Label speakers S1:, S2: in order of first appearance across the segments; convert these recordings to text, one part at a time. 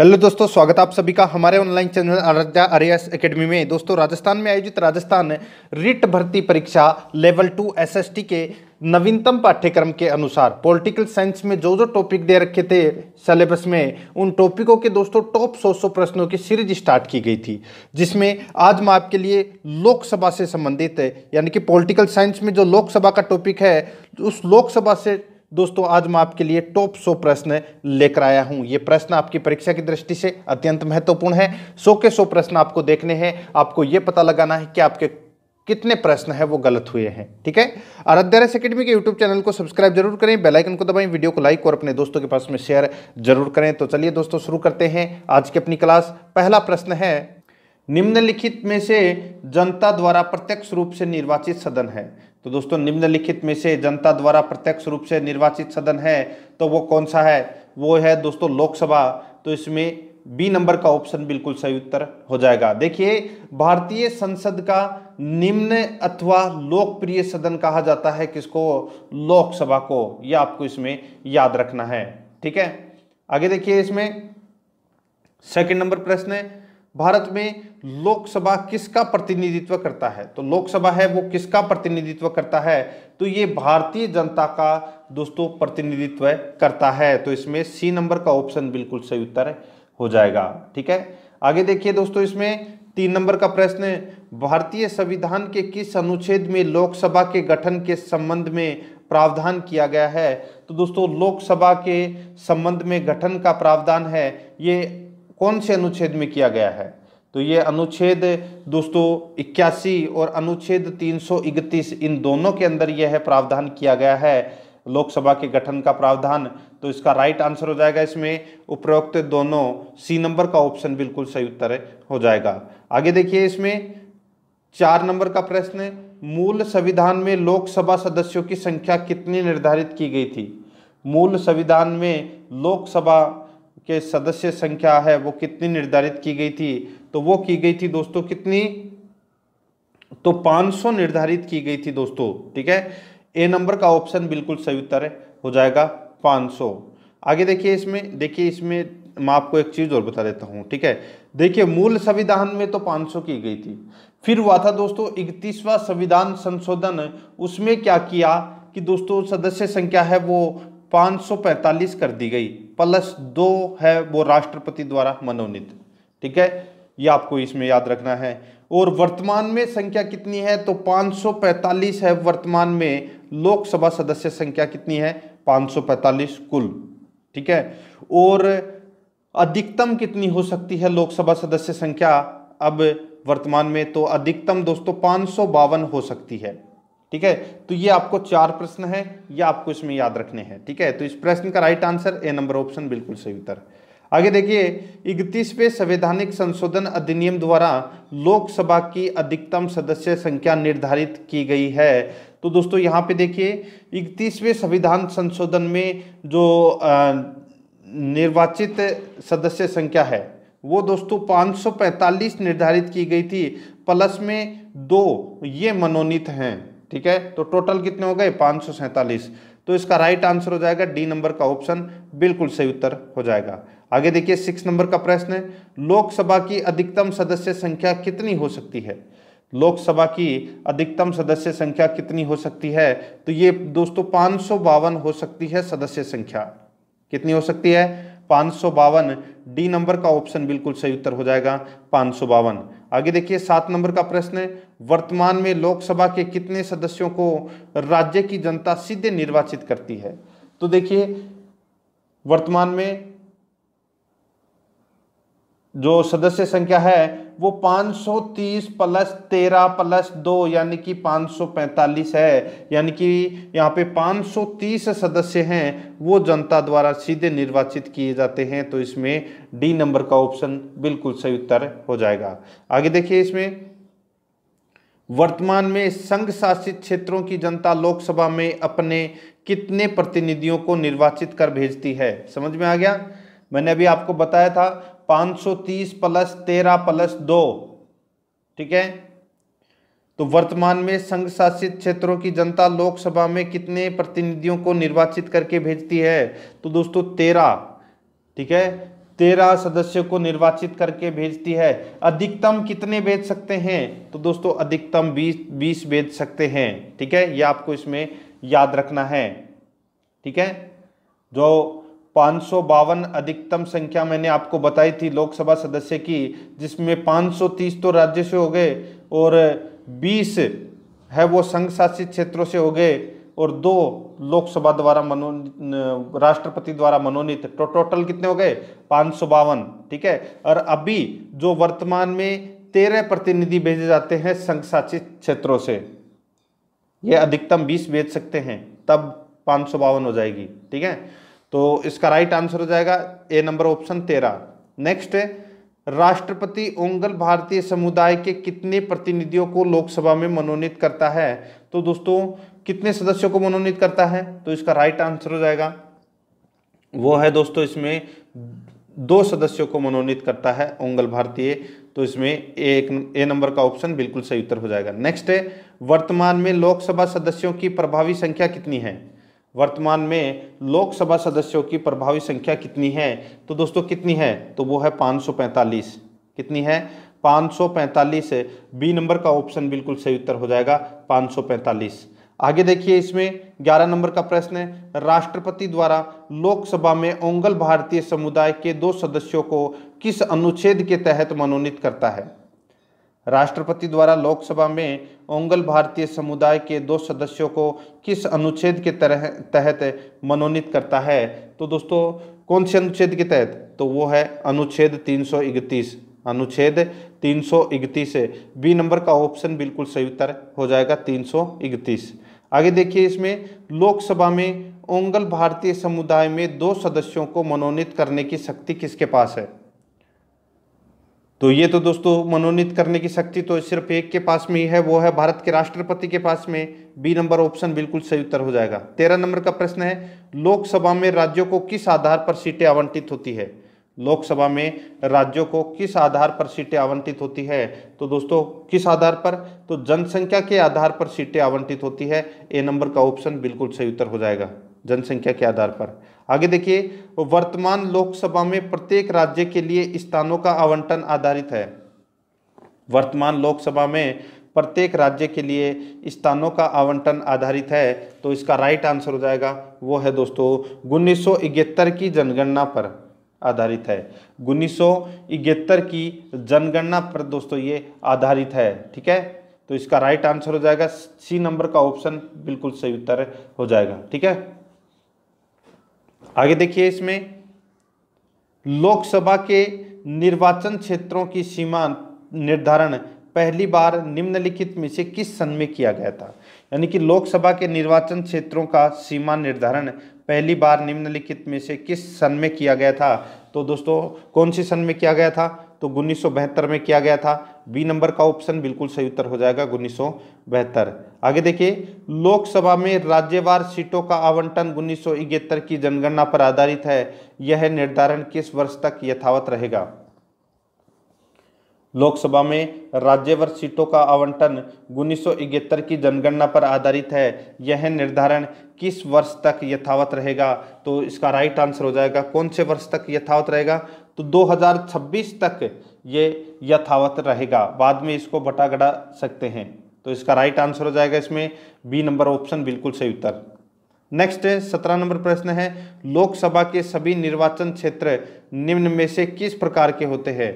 S1: hello दोस्तों स्वागत आप सभी का हमारे online channel Aaradhya Aryas academy में दोस्तों राजस्थान में आयोजित राजस्थान रिट भर्ती परीक्षा लेवल टू एसएसटी के नवीनतम पाठ्यक्रम के अनुसार पॉलिटिकल साइंस में जो जो टॉपिक दे रखे थे सिलेबस में उन टॉपिकों के दोस्तों टॉप सौ सौ प्रश्नों की सीरीज स्टार्ट की गई थी जिसमें आज मैं आपके लिए लोकसभा से संबंधित है यानी कि पॉलिटिकल साइंस में जो लोकसभा का टॉपिक है उस लोकसभा से दोस्तों आज मैं आपके लिए टॉप 100 प्रश्न लेकर आया हूं ये प्रश्न आपकी परीक्षा की दृष्टि से अत्यंत महत्वपूर्ण है 100 के 100 प्रश्न आपको देखने हैं आपको ये पता लगाना है कि आपके कितने प्रश्न है वो गलत हुए हैं ठीक है आराध्या रस अकेडमी के यूट्यूब चैनल को सब्सक्राइब जरूर करें बेल आइकन को दबाएं वीडियो को लाइक और अपने दोस्तों के पास में शेयर जरूर करें तो चलिए दोस्तों शुरू करते हैं आज की अपनी क्लास पहला प्रश्न है निम्नलिखित में से जनता द्वारा प्रत्यक्ष रूप से निर्वाचित सदन है तो दोस्तों निम्नलिखित में से जनता द्वारा प्रत्यक्ष रूप से निर्वाचित सदन है तो वो कौन सा है वो है दोस्तों लोकसभा तो इसमें बी नंबर का ऑप्शन बिल्कुल सही उत्तर हो जाएगा देखिए भारतीय संसद का निम्न अथवा लोकप्रिय सदन कहा जाता है किसको लोकसभा को यह आपको इसमें याद रखना है ठीक है आगे देखिए इसमें सेकंड नंबर प्रश्न है भारत में लोकसभा किसका प्रतिनिधित्व करता है तो लोकसभा है वो किसका प्रतिनिधित्व करता है तो ये भारतीय जनता का दोस्तों प्रतिनिधित्व करता है तो इसमें सी नंबर का ऑप्शन बिल्कुल सही उत्तर हो जाएगा ठीक है आगे देखिए दोस्तों इसमें तीन नंबर का प्रश्न भारतीय संविधान के किस अनुच्छेद में लोकसभा के गठन के संबंध में प्रावधान किया गया है तो दोस्तों लोकसभा के संबंध में गठन का प्रावधान है ये कौन से अनुच्छेद में किया गया है तो ये अनुच्छेद दोस्तों इक्यासी और अनुच्छेद तीन इन दोनों के अंदर यह है प्रावधान किया गया है लोकसभा के गठन का प्रावधान तो इसका राइट आंसर हो जाएगा इसमें उपरोक्त दोनों सी नंबर का ऑप्शन बिल्कुल सही उत्तर हो जाएगा आगे देखिए इसमें चार नंबर का प्रश्न मूल संविधान में लोकसभा सदस्यों की संख्या कितनी निर्धारित की गई थी मूल संविधान में लोकसभा के सदस्य संख्या है वो कितनी निर्धारित की गई थी तो वो की गई थी दोस्तों कितनी तो 500 निर्धारित की गई थी दोस्तों ठीक है ए नंबर का ऑप्शन बिल्कुल सही उत्तर है हो जाएगा 500 आगे देखिए इसमें देखिए इसमें मैं आपको एक चीज़ और बता देता हूं ठीक है देखिए मूल संविधान में तो 500 की गई थी फिर हुआ था दोस्तों इकतीसवा संविधान संशोधन उसमें क्या किया कि दोस्तों सदस्य संख्या है वो 545 कर दी गई प्लस दो है वो राष्ट्रपति द्वारा मनोनीत ठीक है ये आपको इसमें याद रखना है और वर्तमान में संख्या कितनी है तो 545 है वर्तमान में लोकसभा सदस्य संख्या कितनी है 545 कुल ठीक है और अधिकतम कितनी हो सकती है लोकसभा सदस्य संख्या अब वर्तमान में तो अधिकतम दोस्तों पाँच हो सकती है ठीक है तो ये आपको चार प्रश्न है ये आपको इसमें याद रखने हैं ठीक है तो इस प्रश्न का right answer A number option बिल्कुल सही उत्तर आगे देखिए इकतीसवें संवैधानिक संशोधन अधिनियम द्वारा लोकसभा की अधिकतम सदस्य संख्या निर्धारित की गई है तो दोस्तों यहाँ पे देखिए इकतीसवें संविधान संशोधन में जो निर्वाचित सदस्य संख्या है वो दोस्तों 545 निर्धारित की गई थी प्लस में दो ये मनोनीत हैं ठीक है तो टोटल कितने हो गए पाँच तो इसका राइट आंसर हो जाएगा डी नंबर का ऑप्शन बिल्कुल सही उत्तर हो जाएगा आगे देखिए सिक्स नंबर का प्रश्न है लोकसभा की अधिकतम सदस्य संख्या कितनी हो सकती है लोकसभा की अधिकतम सदस्य संख्या कितनी हो सकती है तो ये दोस्तों पाँच हो सकती है सदस्य संख्या कितनी हो सकती है पाँच डी नंबर का ऑप्शन बिल्कुल सही उत्तर हो जाएगा पाँच आगे देखिए सात नंबर का प्रश्न है वर्तमान में लोकसभा के कितने सदस्यों को राज्य की जनता सीधे निर्वाचित करती है तो देखिए वर्तमान में जो सदस्य संख्या है वो 530 प्लस 13 प्लस 2 यानी कि 545 है यानी कि यहाँ पे 530 सदस्य हैं वो जनता द्वारा सीधे निर्वाचित किए जाते हैं तो इसमें डी नंबर का ऑप्शन बिल्कुल सही उत्तर हो जाएगा आगे देखिए इसमें वर्तमान में संघ शासित क्षेत्रों की जनता लोकसभा में अपने कितने प्रतिनिधियों को निर्वाचित कर भेजती है समझ में आ गया मैंने अभी आपको बताया था 530 प्लस 13 प्लस दो ठीक है तो वर्तमान में संघ शासित क्षेत्रों की जनता लोकसभा में कितने प्रतिनिधियों को निर्वाचित करके भेजती है तो दोस्तों तेरह ठीक है तेरह सदस्यों को निर्वाचित करके भेजती है अधिकतम कितने भेज सकते हैं तो दोस्तों अधिकतम बीस बीस भेज सकते हैं ठीक है यह आपको इसमें याद रखना है ठीक है जो पाँच अधिकतम संख्या मैंने आपको बताई थी लोकसभा सदस्य की जिसमें 530 तो राज्य से हो गए और 20 है वो संघ शासित क्षेत्रों से हो गए और दो लोकसभा द्वारा मनोनीत राष्ट्रपति द्वारा मनोनीत तो टोटल कितने हो गए पाँच ठीक है और अभी जो वर्तमान में तेरह प्रतिनिधि भेजे जाते हैं संघ शासित क्षेत्रों से ये अधिकतम बीस भेज सकते हैं तब पाँच हो जाएगी ठीक है तो इसका राइट आंसर हो जाएगा ए नंबर ऑप्शन तेरह नेक्स्ट राष्ट्रपति ओंगल भारतीय समुदाय के कितने प्रतिनिधियों को लोकसभा में मनोनीत करता है तो दोस्तों कितने सदस्यों को मनोनीत करता है तो इसका राइट आंसर हो जाएगा वो है दोस्तों इसमें दो सदस्यों को मनोनीत करता है ओंगल भारतीय तो इसमें एक ए नंबर का ऑप्शन बिल्कुल सही उत्तर हो जाएगा नेक्स्ट है वर्तमान में लोकसभा सदस्यों की प्रभावी संख्या कितनी है वर्तमान में लोकसभा सदस्यों की प्रभावी संख्या कितनी है तो दोस्तों कितनी है तो वो है 545 कितनी है 545 है बी नंबर का ऑप्शन बिल्कुल सही उत्तर हो जाएगा 545 आगे देखिए इसमें 11 नंबर का प्रश्न है राष्ट्रपति द्वारा लोकसभा में ओंगल भारतीय समुदाय के दो सदस्यों को किस अनुच्छेद के तहत मनोनीत करता है राष्ट्रपति द्वारा लोकसभा में ओंगल भारतीय समुदाय के दो सदस्यों को किस अनुच्छेद के तरह तहत मनोनीत करता है तो दोस्तों कौन से अनुच्छेद के तहत तो वो है अनुच्छेद 331 अनुच्छेद 331 बी नंबर का ऑप्शन बिल्कुल सही उत्तर हो जाएगा 331 आगे देखिए इसमें लोकसभा में ओंगल भारतीय समुदाय में दो सदस्यों को मनोनीत करने की शक्ति किसके पास है तो ये तो दोस्तों मनोनीत करने की शक्ति तो सिर्फ एक के पास में ही है वो है भारत के राष्ट्रपति के पास में बी नंबर ऑप्शन बिल्कुल सही उत्तर हो जाएगा तेरह नंबर का प्रश्न है लोकसभा में राज्यों को किस आधार पर सीटें आवंटित होती है लोकसभा में राज्यों को किस आधार पर सीटें आवंटित होती है तो दोस्तों किस आधार पर तो जनसंख्या के आधार पर सीटें आवंटित होती है ए नंबर का ऑप्शन बिल्कुल सही उत्तर हो जाएगा जनसंख्या के आधार पर आगे देखिए वर्तमान लोकसभा में प्रत्येक राज्य के लिए स्थानों का आवंटन आधारित है वर्तमान लोकसभा में प्रत्येक राज्य के लिए स्थानों का आवंटन आधारित है तो इसका राइट आंसर हो जाएगा वो है दोस्तों उन्नीस की जनगणना पर आधारित है उन्नीस की जनगणना पर दोस्तों ये आधारित है ठीक है तो इसका राइट आंसर हो जाएगा सी नंबर का ऑप्शन बिल्कुल सही उत्तर हो जाएगा ठीक है आगे देखिए इसमें लोकसभा के निर्वाचन क्षेत्रों की सीमा निर्धारण पहली बार निम्नलिखित में से किस सन में किया गया था यानी कि लोकसभा के निर्वाचन क्षेत्रों का सीमा निर्धारण पहली बार निम्नलिखित में से किस सन में किया गया था तो दोस्तों कौन सी सन में किया गया था तो उन्नीस में किया गया था बी नंबर का ऑप्शन बिल्कुल सही उत्तर हो जाएगा उन्नीस आगे देखिए लोकसभा में राज्यवार सीटों का आवंटन उन्नीस की जनगणना पर आधारित है यह निर्धारण किस वर्ष तक यथावत रहेगा लोकसभा में राज्यवर सीटों का आवंटन उन्नीस की जनगणना पर आधारित है यह निर्धारण किस वर्ष तक यथावत रहेगा तो इसका राइट आंसर हो जाएगा कौन से वर्ष तक यथावत रहेगा तो 2026 तक ये यथावत रहेगा बाद में इसको बटा घटा सकते हैं तो इसका राइट आंसर हो जाएगा इसमें बी नंबर ऑप्शन बिल्कुल सही उत्तर नेक्स्ट सत्रह नंबर प्रश्न है लोकसभा के सभी निर्वाचन क्षेत्र निम्न में से किस प्रकार के होते हैं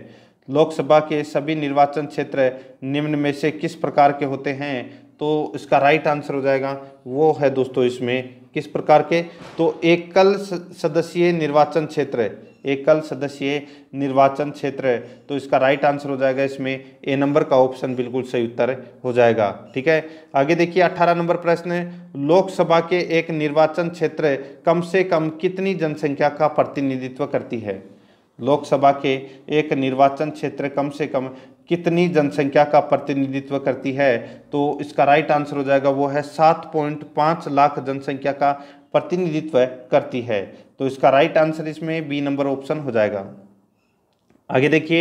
S1: लोकसभा के सभी निर्वाचन क्षेत्र निम्न में से किस प्रकार के होते हैं तो इसका राइट आंसर हो जाएगा वो है दोस्तों इसमें किस प्रकार के तो एकल सदस्यीय निर्वाचन क्षेत्र एकल सदस्यीय निर्वाचन क्षेत्र है तो इसका राइट आंसर हो जाएगा इसमें ए नंबर का ऑप्शन बिल्कुल सही उत्तर हो जाएगा ठीक है आगे देखिए अठारह नंबर प्रश्न है लोकसभा के एक निर्वाचन क्षेत्र कम से कम कितनी जनसंख्या का प्रतिनिधित्व करती है लोकसभा के एक निर्वाचन क्षेत्र कम से कम कितनी जनसंख्या का प्रतिनिधित्व करती है तो इसका राइट आंसर हो जाएगा वो है सात पॉइंट पाँच लाख जनसंख्या का प्रतिनिधित्व करती है तो इसका राइट आंसर इसमें बी नंबर ऑप्शन हो जाएगा आगे देखिए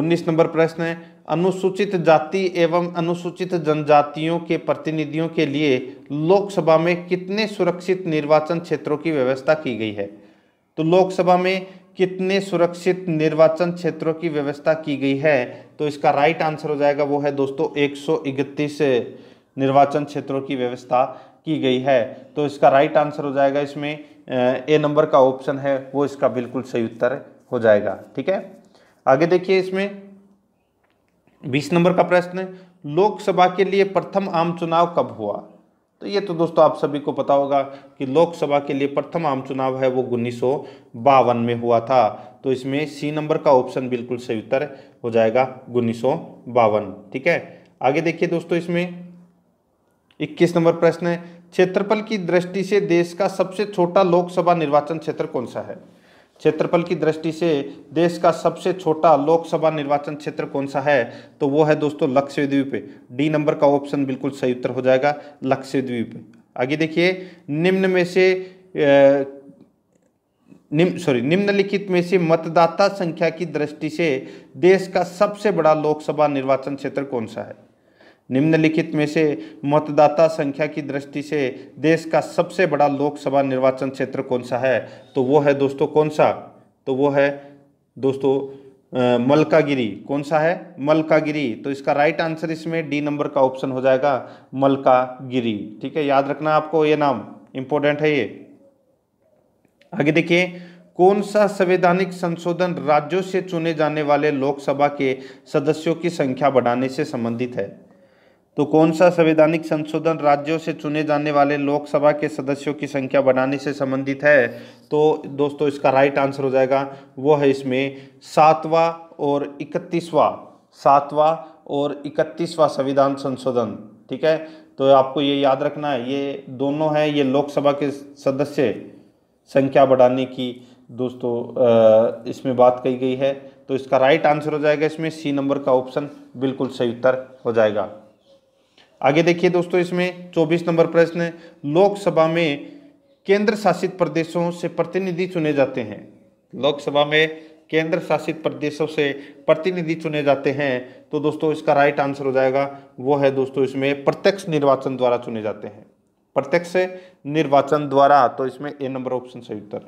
S1: उन्नीस नंबर प्रश्न है अनुसूचित जाति एवं अनुसूचित जनजातियों के प्रतिनिधियों के लिए लोकसभा में कितने सुरक्षित निर्वाचन क्षेत्रों की व्यवस्था की गई है तो लोकसभा में कितने सुरक्षित निर्वाचन क्षेत्रों की व्यवस्था की गई है तो इसका राइट आंसर हो जाएगा वो है दोस्तों एक निर्वाचन क्षेत्रों की व्यवस्था की गई है तो इसका राइट आंसर हो जाएगा इसमें ए नंबर का ऑप्शन है वो इसका बिल्कुल सही उत्तर हो जाएगा ठीक है आगे देखिए इसमें बीस नंबर का प्रश्न है लोकसभा के लिए प्रथम आम चुनाव कब हुआ तो ये तो दोस्तों आप सभी को पता होगा कि लोकसभा के लिए प्रथम आम चुनाव है वो उन्नीस में हुआ था तो इसमें सी नंबर का ऑप्शन बिल्कुल सही उत्तर हो जाएगा उन्नीस ठीक है आगे देखिए दोस्तों इसमें इक्कीस नंबर प्रश्न है क्षेत्रफल की दृष्टि से देश का सबसे छोटा लोकसभा निर्वाचन क्षेत्र कौन सा है क्षेत्रफल की दृष्टि से देश का सबसे छोटा लोकसभा निर्वाचन क्षेत्र कौन सा है तो वो है दोस्तों लक्ष्यद्वीप डी नंबर का ऑप्शन बिल्कुल सही उत्तर हो जाएगा लक्ष्यद्वीप आगे देखिए निम्न में से निम्न निम सॉरी निम्नलिखित में से मतदाता संख्या की दृष्टि से देश का सबसे बड़ा लोकसभा निर्वाचन क्षेत्र कौन सा है निम्नलिखित में से मतदाता संख्या की दृष्टि से देश का सबसे बड़ा लोकसभा निर्वाचन क्षेत्र कौन सा है तो वो है दोस्तों कौन सा तो वो है दोस्तों मलकागिरी कौन सा है मलकागिरी तो इसका राइट आंसर इसमें डी नंबर का ऑप्शन हो जाएगा मलकागिरी ठीक है याद रखना आपको ये नाम इंपॉर्टेंट है ये आगे देखिए कौन सा संवैधानिक संशोधन राज्यों से चुने जाने वाले लोकसभा के सदस्यों की संख्या बढ़ाने से संबंधित है तो कौन सा संवैधानिक संशोधन राज्यों से चुने जाने वाले लोकसभा के सदस्यों की संख्या बढ़ाने से संबंधित है तो दोस्तों इसका राइट आंसर हो जाएगा वो है इसमें सातवां और इकतीसवां सातवां और इकतीसवां संविधान संशोधन ठीक है तो आपको ये याद रखना है ये दोनों है ये लोकसभा के सदस्य संख्या बढ़ाने की दोस्तों इसमें बात कही गई है तो इसका राइट आंसर हो जाएगा इसमें सी नंबर का ऑप्शन बिल्कुल सही उत्तर हो जाएगा आगे देखिए दोस्तों इसमें 24 नंबर प्रश्न लोकसभा में केंद्र शासित प्रदेशों से प्रतिनिधि चुने जाते हैं लोकसभा में केंद्र शासित प्रदेशों से प्रतिनिधि चुने जाते हैं तो दोस्तों इसका राइट आंसर हो जाएगा वो है दोस्तों इसमें प्रत्यक्ष निर्वाचन द्वारा चुने जाते हैं प्रत्यक्ष निर्वाचन द्वारा तो इसमें ए नंबर ऑप्शन सही उत्तर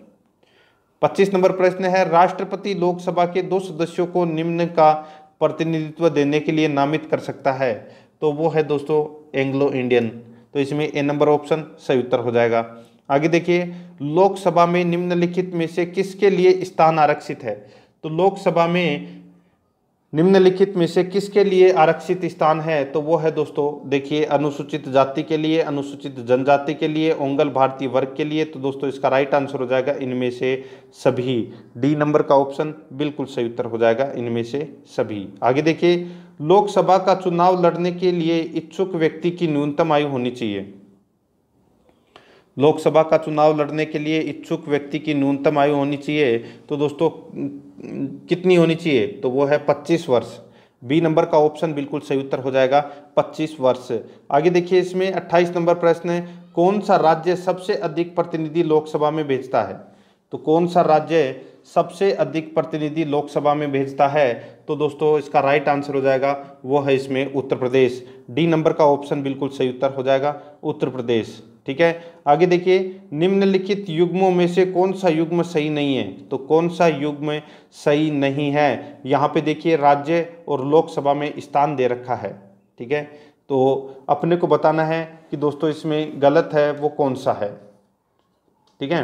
S1: पच्चीस नंबर प्रश्न है राष्ट्रपति लोकसभा के दो सदस्यों को निम्न का प्रतिनिधित्व देने के लिए नामित कर सकता है तो वो है दोस्तों एंग्लो इंडियन तो इसमें ए नंबर ऑप्शन सही उत्तर हो जाएगा आगे देखिए लोकसभा में निम्नलिखित में से किसके लिए स्थान आरक्षित है तो लोकसभा में निम्नलिखित में से किसके लिए आरक्षित स्थान है तो वो है दोस्तों देखिए अनुसूचित जाति के लिए अनुसूचित जनजाति के लिए ओंगल भारतीय वर्ग के लिए तो दोस्तों इसका राइट आंसर हो जाएगा इनमें से सभी डी नंबर का ऑप्शन बिल्कुल सही उत्तर हो जाएगा इनमें से सभी आगे देखिए लोकसभा का चुनाव लड़ने के लिए इच्छुक व्यक्ति की न्यूनतम आयु होनी चाहिए लोकसभा का चुनाव लड़ने के लिए इच्छुक व्यक्ति की न्यूनतम आयु होनी चाहिए तो दोस्तों कितनी होनी चाहिए तो वो है पच्चीस वर्ष बी नंबर का ऑप्शन बिल्कुल सही उत्तर हो जाएगा 25 वर्ष आगे देखिए इसमें 28 नंबर प्रश्न है कौन सा राज्य सबसे अधिक प्रतिनिधि लोकसभा में भेजता है तो कौन सा राज्य सबसे अधिक प्रतिनिधि लोकसभा में भेजता है तो दोस्तों इसका राइट आंसर हो जाएगा वो है इसमें उत्तर प्रदेश डी नंबर का ऑप्शन बिल्कुल सही उत्तर हो जाएगा उत्तर प्रदेश ठीक है आगे देखिए निम्नलिखित युग्मों में से कौन सा युग्म सही नहीं है तो कौन सा युग्म सही नहीं है यहाँ पे देखिए राज्य और लोकसभा में स्थान दे रखा है ठीक है तो अपने को बताना है कि दोस्तों इसमें गलत है वो कौन सा है ठीक है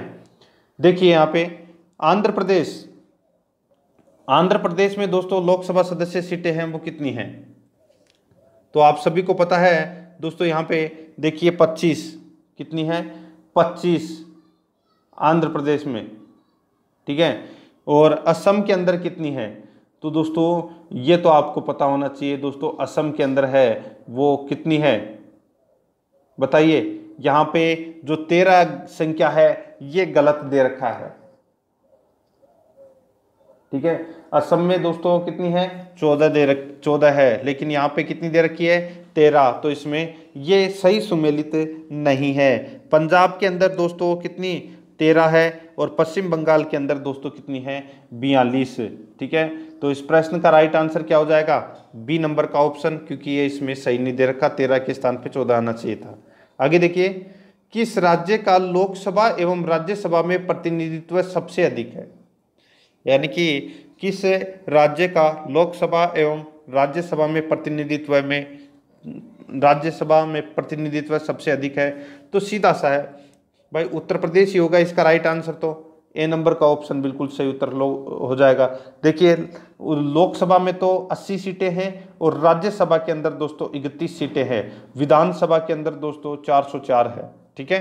S1: देखिए यहाँ पे आंध्र प्रदेश आंध्र प्रदेश में दोस्तों लोकसभा सदस्य सीटें हैं वो कितनी हैं तो आप सभी को पता है दोस्तों यहाँ पे देखिए 25 कितनी है 25 आंध्र प्रदेश में ठीक है और असम के अंदर कितनी है तो दोस्तों ये तो आपको पता होना चाहिए दोस्तों असम के अंदर है वो कितनी है बताइए यहाँ पे जो तेरह संख्या है ये गलत दे रखा है ठीक है असम में दोस्तों कितनी है चौदह दे रख चौदह है लेकिन यहाँ पे कितनी दे रखी है तेरह तो इसमें ये सही सुमेलित नहीं है पंजाब के अंदर दोस्तों कितनी तेरह है और पश्चिम बंगाल के अंदर दोस्तों कितनी है बयालीस ठीक है तो इस प्रश्न का राइट आंसर क्या हो जाएगा बी नंबर का ऑप्शन क्योंकि ये इसमें सही नहीं दे रखा तेरह के स्थान पर चौदह आना चाहिए था आगे देखिए किस राज्य का लोकसभा एवं राज्यसभा में प्रतिनिधित्व सबसे अधिक है यानी कि किस राज्य का लोकसभा एवं राज्यसभा में प्रतिनिधित्व में राज्यसभा में प्रतिनिधित्व सबसे अधिक है तो सीधा सा है भाई उत्तर प्रदेश ही होगा इसका राइट आंसर तो ए नंबर का ऑप्शन बिल्कुल सही उत्तर लो हो जाएगा देखिए लोकसभा में तो 80 सीटें हैं और राज्यसभा के अंदर दोस्तों 31 सीटें हैं विधानसभा के अंदर दोस्तों 404 है ठीक है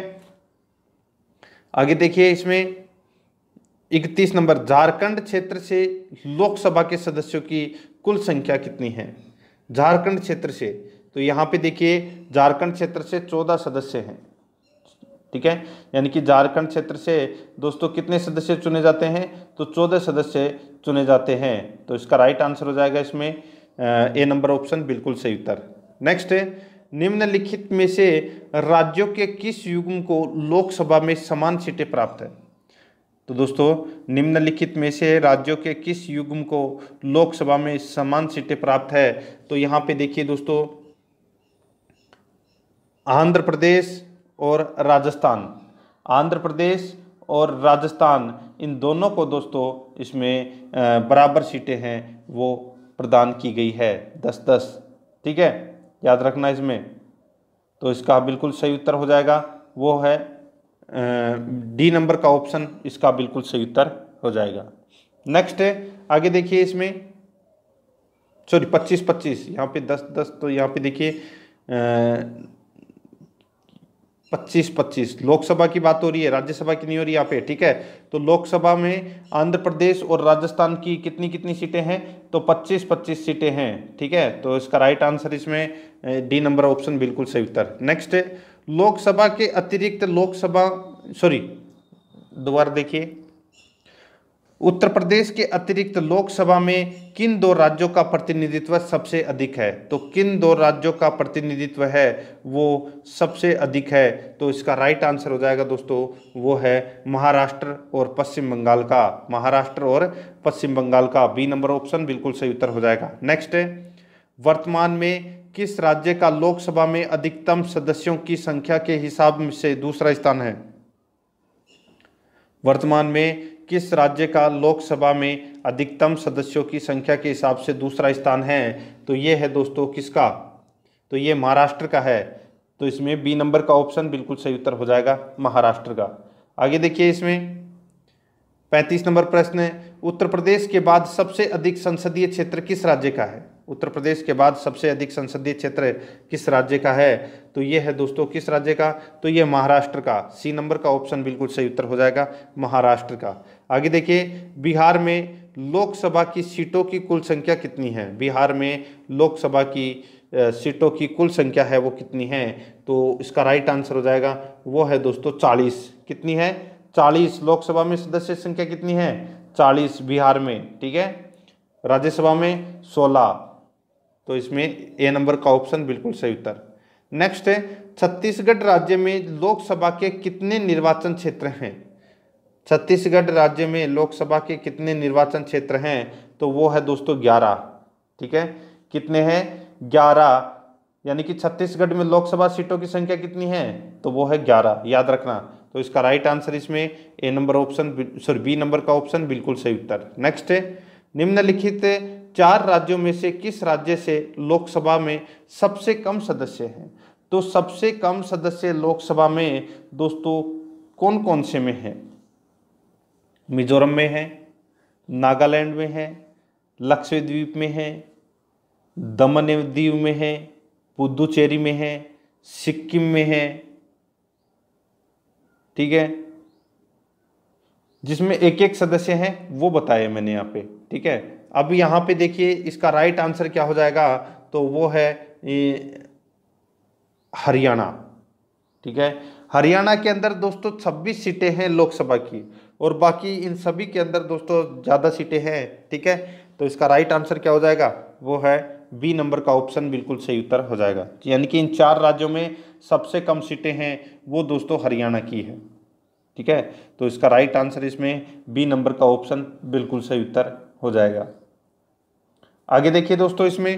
S1: आगे देखिए इसमें इकतीस नंबर झारखंड क्षेत्र से लोकसभा के सदस्यों की कुल संख्या कितनी है झारखंड क्षेत्र से तो यहाँ पे देखिए झारखंड क्षेत्र से चौदह सदस्य हैं ठीक है यानी कि झारखंड क्षेत्र से दोस्तों कितने सदस्य चुने जाते हैं तो चौदह सदस्य चुने जाते हैं तो इसका राइट आंसर हो जाएगा इसमें ए नंबर ऑप्शन बिल्कुल सही उत्तर नेक्स्ट है निम्नलिखित में से राज्यों के किस युग्म को लोकसभा में समान सीटें प्राप्त है तो दोस्तों निम्नलिखित में से राज्यों के किस युग्म को लोकसभा में समान सीटें प्राप्त है तो यहाँ पे देखिए दोस्तों आंध्र प्रदेश और राजस्थान आंध्र प्रदेश और राजस्थान इन दोनों को दोस्तों इसमें बराबर सीटें हैं वो प्रदान की गई है दस दस ठीक है याद रखना इसमें तो इसका बिल्कुल सही उत्तर हो जाएगा वो है डी नंबर का ऑप्शन इसका बिल्कुल सही उत्तर हो जाएगा नेक्स्ट है आगे देखिए इसमें सॉरी पच्चीस पच्चीस यहाँ पे दस दस तो यहाँ पे देखिए पच्चीस पच्चीस लोकसभा की बात हो रही है राज्यसभा की नहीं हो रही यहाँ पे ठीक है तो लोकसभा में आंध्र प्रदेश और राजस्थान की कितनी कितनी सीटें हैं तो पच्चीस पच्चीस सीटें हैं ठीक है तो इसका राइट आंसर इसमें डी नंबर ऑप्शन बिल्कुल सही उत्तर नेक्स्ट है लोकसभा के अतिरिक्त लोकसभा सॉरी दोबारा देखिए उत्तर प्रदेश के अतिरिक्त लोकसभा में किन दो राज्यों का प्रतिनिधित्व सबसे अधिक है तो किन दो राज्यों का प्रतिनिधित्व है वो सबसे अधिक है तो इसका राइट आंसर हो जाएगा दोस्तों वो है महाराष्ट्र और पश्चिम बंगाल का महाराष्ट्र और पश्चिम बंगाल का बी नंबर ऑप्शन बिल्कुल सही उत्तर हो जाएगा नेक्स्ट वर्तमान में किस राज्य का लोकसभा में अधिकतम सदस्यों की संख्या के हिसाब से दूसरा स्थान है वर्तमान में किस राज्य का लोकसभा में अधिकतम सदस्यों की संख्या के हिसाब से दूसरा स्थान है तो ये है दोस्तों किसका तो ये महाराष्ट्र का है तो इसमें बी नंबर का ऑप्शन बिल्कुल सही उत्तर हो जाएगा महाराष्ट्र का आगे देखिए इसमें पैंतीस नंबर प्रश्न है उत्तर प्रदेश के बाद सबसे अधिक संसदीय क्षेत्र किस राज्य का है उत्तर प्रदेश के बाद सबसे अधिक संसदीय क्षेत्र किस राज्य का है तो ये है दोस्तों किस राज्य का तो ये महाराष्ट्र का सी नंबर का ऑप्शन बिल्कुल सही उत्तर हो जाएगा महाराष्ट्र का आगे देखिए बिहार में लोकसभा की सीटों की कुल संख्या कितनी है बिहार में लोकसभा की सीटों की कुल संख्या है वो कितनी है तो इसका राइट आंसर हो जाएगा वो है दोस्तों चालीस कितनी है चालीस लोकसभा में सदस्य संख्या कितनी है चालीस बिहार में ठीक है राज्यसभा में सोलह तो इसमें ए नंबर का ऑप्शन बिल्कुल सही उत्तर नेक्स्ट है छत्तीसगढ़ राज्य में लोकसभा के कितने निर्वाचन क्षेत्र हैं छत्तीसगढ़ राज्य में लोकसभा के कितने निर्वाचन क्षेत्र हैं तो वो है दोस्तों ग्यारह ठीक है कितने हैं ग्यारह यानी कि छत्तीसगढ़ में लोकसभा सीटों की संख्या कितनी है तो वो है ग्यारह याद रखना तो इसका राइट आंसर इसमें A number option sorry B number का ऑप्शन बिल्कुल सही उत्तर नेक्स्ट है निम्नलिखित चार राज्यों में से किस राज्य से लोकसभा में सबसे कम सदस्य हैं तो सबसे कम सदस्य लोकसभा में दोस्तों कौन कौन से में हैं मिजोरम में हैं नागालैंड में हैं लक्षद्वीप में हैं दमन दीव में हैं पुदुचेरी में हैं सिक्किम में हैं ठीक है जिसमें एक एक सदस्य हैं वो बताए मैंने यहाँ पे ठीक है अब यहाँ पे देखिए इसका राइट आंसर क्या हो जाएगा तो वो है हरियाणा ठीक है हरियाणा के अंदर दोस्तों 26 सीटें हैं लोकसभा की और बाकी इन सभी के अंदर दोस्तों ज़्यादा सीटें हैं ठीक है तो इसका राइट आंसर क्या हो जाएगा वो है बी नंबर का ऑप्शन बिल्कुल सही उत्तर हो जाएगा यानी कि इन चार राज्यों में सबसे कम सीटें हैं वो दोस्तों हरियाणा की है ठीक है तो इसका राइट आंसर इसमें बी नंबर का ऑप्शन बिल्कुल सही उत्तर हो जाएगा आगे देखिए दोस्तों इसमें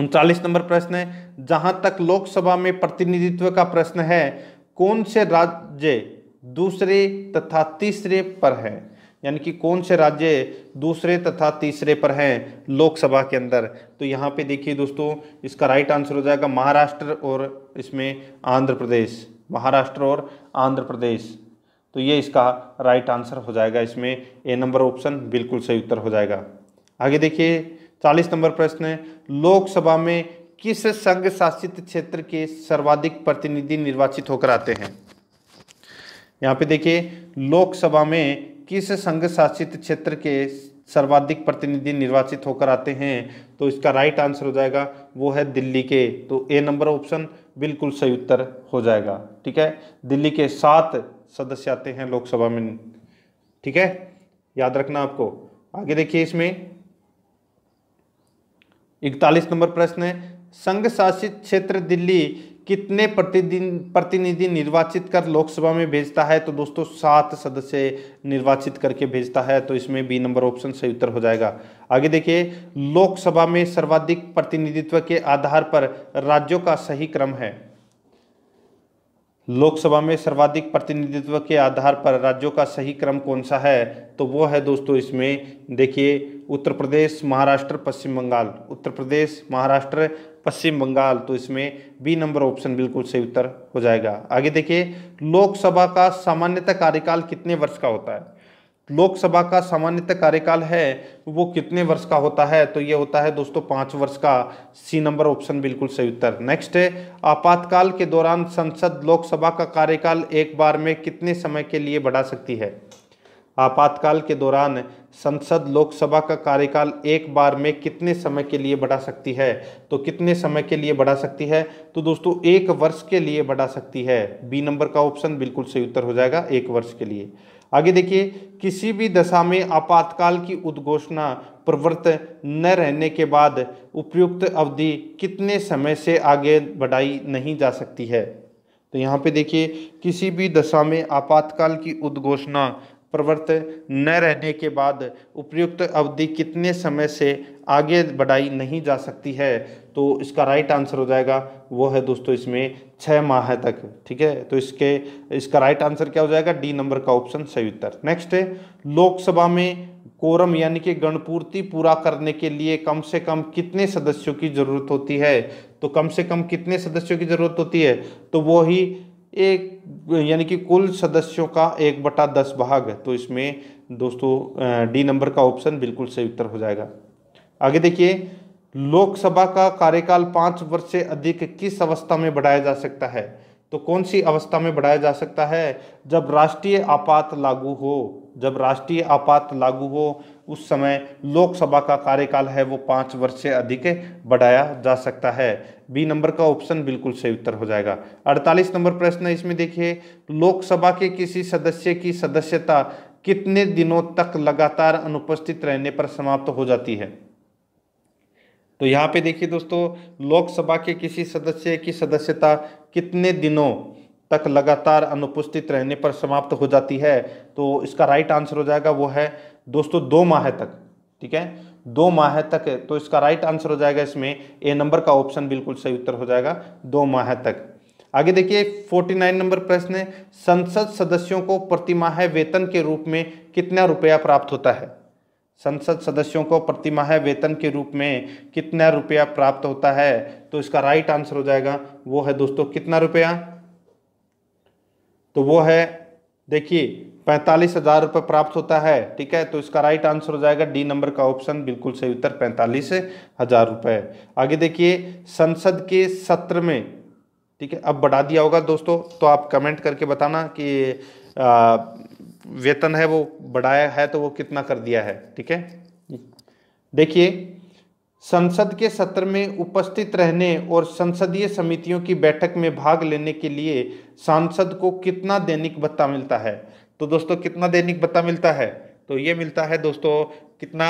S1: उनचालीस नंबर प्रश्न है जहां तक लोकसभा में प्रतिनिधित्व का प्रश्न है कौन से राज्य दूसरे तथा तीसरे पर है यानी कि कौन से राज्य दूसरे तथा तीसरे पर हैं लोकसभा के अंदर तो यहाँ पे देखिए दोस्तों इसका राइट आंसर हो जाएगा महाराष्ट्र और इसमें आंध्र प्रदेश महाराष्ट्र और आंध्र प्रदेश तो ये इसका राइट आंसर हो जाएगा इसमें ए नंबर ऑप्शन बिल्कुल सही उत्तर हो जाएगा आगे देखिए चालीस नंबर प्रश्न है लोकसभा में किस संघ शासित क्षेत्र के सर्वाधिक प्रतिनिधि निर्वाचित होकर आते हैं यहाँ पे देखिए लोकसभा में किस संघ शासित क्षेत्र के सर्वाधिक प्रतिनिधि निर्वाचित होकर आते हैं तो इसका राइट आंसर हो जाएगा वो है दिल्ली के तो ए नंबर ऑप्शन बिल्कुल सही उत्तर हो जाएगा ठीक है दिल्ली के सात सदस्य आते हैं लोकसभा में ठीक है याद रखना आपको आगे देखिए इसमें इकतालीस नंबर प्रश्न है संघ शासित क्षेत्र दिल्ली कितने प्रतिदिन प्रतिनिधि निर्वाचित कर लोकसभा में भेजता है तो दोस्तों सात सदस्य निर्वाचित करके भेजता है तो इसमें बी नंबर ऑप्शन सही उत्तर हो जाएगा आगे देखिए लोकसभा में सर्वाधिक प्रतिनिधित्व के आधार पर राज्यों का सही क्रम है लोकसभा में सर्वाधिक प्रतिनिधित्व के आधार पर राज्यों का सही क्रम कौन सा है तो वो है दोस्तों इसमें देखिए उत्तर प्रदेश महाराष्ट्र पश्चिम बंगाल उत्तर प्रदेश महाराष्ट्र पश्चिम बंगाल तो इसमें बी नंबर ऑप्शन बिल्कुल सही उत्तर हो जाएगा आगे देखिए लोकसभा का सामान्यतः कार्यकाल कितने वर्ष का होता है लोकसभा का सामान्यतः कार्यकाल है वो कितने वर्ष का होता है तो ये होता है दोस्तों पाँच वर्ष का सी नंबर ऑप्शन बिल्कुल सही उत्तर नेक्स्ट है आपातकाल के दौरान संसद लोकसभा का कार्यकाल एक बार में कितने समय के लिए बढ़ा सकती है आपातकाल के दौरान संसद लोकसभा का कार्यकाल एक बार में कितने समय के लिए बढ़ा सकती है तो कितने समय के लिए बढ़ा सकती है तो दोस्तों एक वर्ष के लिए बढ़ा सकती है बी नंबर का ऑप्शन बिल्कुल सही उत्तर हो जाएगा एक वर्ष के लिए आगे देखिए किसी भी दशा में आपातकाल की उद्घोषणा प्रवृत्त न रहने के बाद उपयुक्त अवधि कितने समय से आगे बढ़ाई नहीं जा सकती है तो यहाँ पे देखिए किसी भी दशा में आपातकाल की उद्घोषणा प्रवृत्त न रहने के बाद उपयुक्त अवधि कितने समय से आगे बढ़ाई नहीं जा सकती है तो इसका राइट आंसर हो जाएगा वो है दोस्तों इसमें छः माह तक ठीक है तो इसके इसका राइट आंसर क्या हो जाएगा डी नंबर का ऑप्शन सही उत्तर नेक्स्ट है लोकसभा में कोरम यानी कि गणपूर्ति पूरा करने के लिए कम से कम कितने सदस्यों की ज़रूरत होती है तो कम से कम कितने सदस्यों की ज़रूरत होती है तो वो ही एक यानी कि कुल सदस्यों का एक बटा दस भाग तो इसमें दोस्तों डी नंबर का ऑप्शन बिल्कुल सही उत्तर हो जाएगा आगे देखिए लोकसभा का कार्यकाल पाँच वर्ष से अधिक किस अवस्था में बढ़ाया जा सकता है तो कौन सी अवस्था में बढ़ाया जा सकता है जब राष्ट्रीय आपात लागू हो जब राष्ट्रीय आपात लागू हो उस समय लोकसभा का कार्यकाल है वो पाँच वर्ष से अधिक बढ़ाया जा सकता है बी नंबर का ऑप्शन बिल्कुल सही उत्तर हो जाएगा 48 नंबर प्रश्न इसमें देखिए लोकसभा के किसी सदस्य की सदस्यता कितने दिनों तक लगातार अनुपस्थित रहने पर समाप्त हो जाती है तो यहाँ पे देखिए दोस्तों लोकसभा के किसी सदस्य की सदस्यता कितने दिनों तक लगातार अनुपस्थित रहने पर समाप्त हो जाती है तो इसका राइट आंसर हो जाएगा वो है दोस्तों दो माह तक ठीक है दो माह तक तो इसका राइट आंसर हो जाएगा इसमें ए नंबर का ऑप्शन बिल्कुल सही उत्तर हो जाएगा दो माह तक आगे देखिए 49 नंबर प्रश्न है संसद सदस्यों को प्रतिमाह वेतन के रूप में कितना रुपया प्राप्त होता है संसद सदस्यों को प्रतिमाह वेतन के रूप में कितना रुपया प्राप्त होता है तो इसका राइट आंसर हो जाएगा वो है दोस्तों कितना रुपया तो वो है देखिए पैंतालीस हजार रुपये प्राप्त होता है ठीक है तो इसका राइट आंसर हो जाएगा डी नंबर का ऑप्शन बिल्कुल सही उत्तर पैंतालीस हजार रुपये आगे देखिए संसद के सत्र में ठीक है अब बढ़ा दिया होगा दोस्तों तो आप कमेंट करके बताना कि आ, वेतन है वो बढ़ाया है तो वो कितना कर दिया है ठीक है देखिए संसद के सत्र में उपस्थित रहने और संसदीय समितियों की बैठक में भाग लेने के लिए सांसद को कितना दैनिक भत्ता मिलता है तो दोस्तों कितना दैनिक भत्ता मिलता है तो ये मिलता है दोस्तों कितना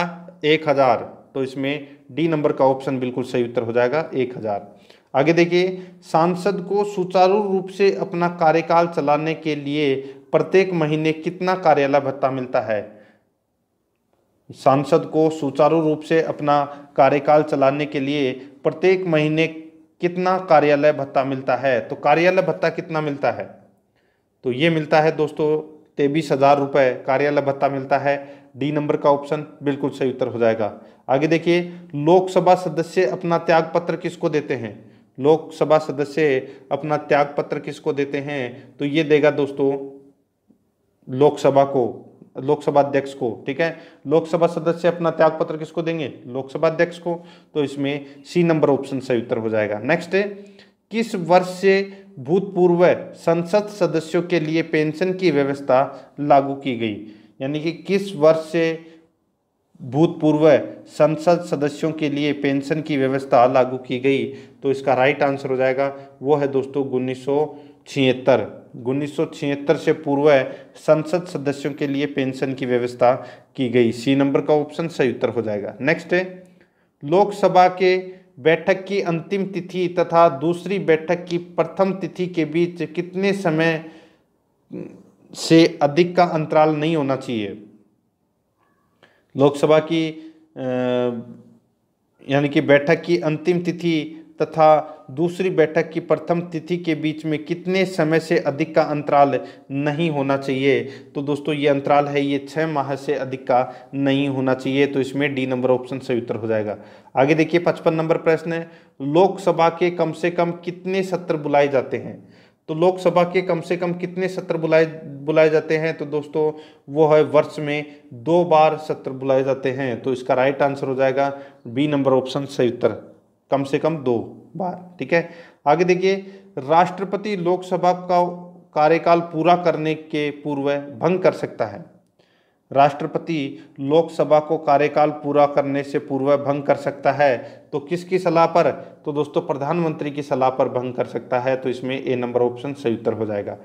S1: एक हज़ार तो इसमें डी नंबर का ऑप्शन बिल्कुल सही उत्तर हो जाएगा एक हज़ार आगे देखिए सांसद को सुचारू रूप से अपना कार्यकाल चलाने के लिए प्रत्येक महीने कितना कार्यालय भत्ता मिलता है सांसद को सुचारू रूप से अपना कार्यकाल चलाने के लिए प्रत्येक महीने कितना कार्यालय भत्ता मिलता है तो कार्यालय भत्ता कितना मिलता है तो ये मिलता है दोस्तों तेबीस हज़ार रुपये कार्यालय भत्ता मिलता है डी नंबर का ऑप्शन बिल्कुल सही उत्तर हो जाएगा आगे देखिए लोकसभा सदस्य अपना त्याग पत्र किसको देते हैं लोकसभा सदस्य अपना त्याग पत्र किसको देते हैं तो ये देगा दोस्तों लोकसभा को लोकसभा अध्यक्ष को ठीक है लोकसभा सदस्य अपना त्याग पत्र किसको देंगे लोकसभा अध्यक्ष को तो इसमें सी नंबर ऑप्शन सही उत्तर हो जाएगा नेक्स्ट है किस वर्ष से भूतपूर्व संसद सदस्यों के लिए पेंशन की व्यवस्था लागू की गई यानी कि किस वर्ष से भूतपूर्व संसद सदस्यों के लिए पेंशन की व्यवस्था लागू की गई तो इसका राइट आंसर हो जाएगा वो है दोस्तों उन्नीस सौ छिहत्तर उन्नीस से पूर्व संसद सदस्यों के लिए पेंशन की व्यवस्था की गई सी नंबर का ऑप्शन सही उत्तर हो जाएगा नेक्स्ट है लोकसभा के बैठक की अंतिम तिथि तथा दूसरी बैठक की प्रथम तिथि के बीच कितने समय से अधिक का अंतराल नहीं होना चाहिए लोकसभा की यानी कि बैठक की अंतिम तिथि तथा दूसरी बैठक की प्रथम तिथि के बीच में कितने समय से अधिक का अंतराल नहीं होना चाहिए तो दोस्तों ये अंतराल है ये छः माह से अधिक का नहीं होना चाहिए तो इसमें डी नंबर ऑप्शन सही उत्तर हो जाएगा आगे देखिए पचपन नंबर प्रश्न है लोकसभा के कम से कम कितने सत्र बुलाए जाते हैं तो लोकसभा के कम से कम कितने सत्र बुलाए बुलाए जाते हैं तो दोस्तों वो है वर्ष में दो बार सत्र बुलाए जाते हैं तो इसका राइट आंसर हो जाएगा बी नंबर ऑप्शन सही उत्तर कम से कम दो बार ठीक है आगे देखिए राष्ट्रपति लोकसभा का कार्यकाल पूरा करने के पूर्व भंग कर सकता है राष्ट्रपति लोकसभा को कार्यकाल पूरा करने से पूर्व भंग कर सकता है तो किसकी सलाह पर तो दोस्तों प्रधानमंत्री की सलाह पर भंग कर सकता है तो इसमें ए नंबर ऑप्शन सही उत्तर हो जाएगा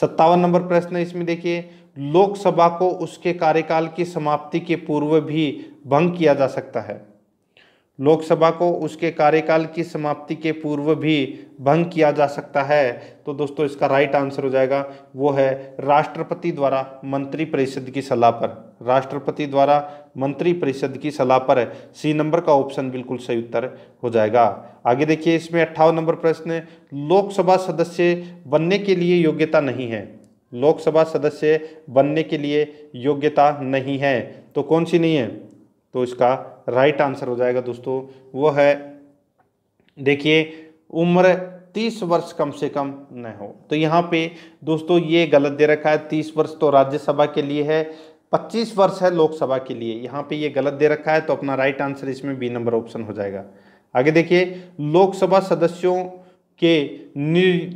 S1: सत्तावन नंबर प्रश्न इसमें देखिए लोकसभा को उसके कार्यकाल की समाप्ति के पूर्व भी भंग किया जा सकता है लोकसभा को उसके कार्यकाल की समाप्ति के पूर्व भी भंग किया जा सकता है तो दोस्तों इसका राइट आंसर हो जाएगा वो है राष्ट्रपति द्वारा मंत्री परिषद की सलाह पर राष्ट्रपति द्वारा मंत्री परिषद की सलाह पर सी नंबर का ऑप्शन बिल्कुल सही उत्तर हो जाएगा आगे देखिए इसमें अट्ठावन नंबर प्रश्न लोकसभा सदस्य बनने के लिए योग्यता नहीं है लोकसभा सदस्य बनने के लिए योग्यता नहीं है तो कौन सी नहीं है तो इसका राइट आंसर हो जाएगा दोस्तों वो है देखिए उम्र तीस वर्ष कम से कम न हो तो यहाँ पे दोस्तों ये गलत दे रखा है तीस वर्ष तो राज्यसभा के लिए है पच्चीस वर्ष है लोकसभा के लिए यहाँ पे ये गलत दे रखा है तो अपना राइट आंसर इसमें बी नंबर ऑप्शन हो जाएगा आगे देखिए लोकसभा सदस्यों के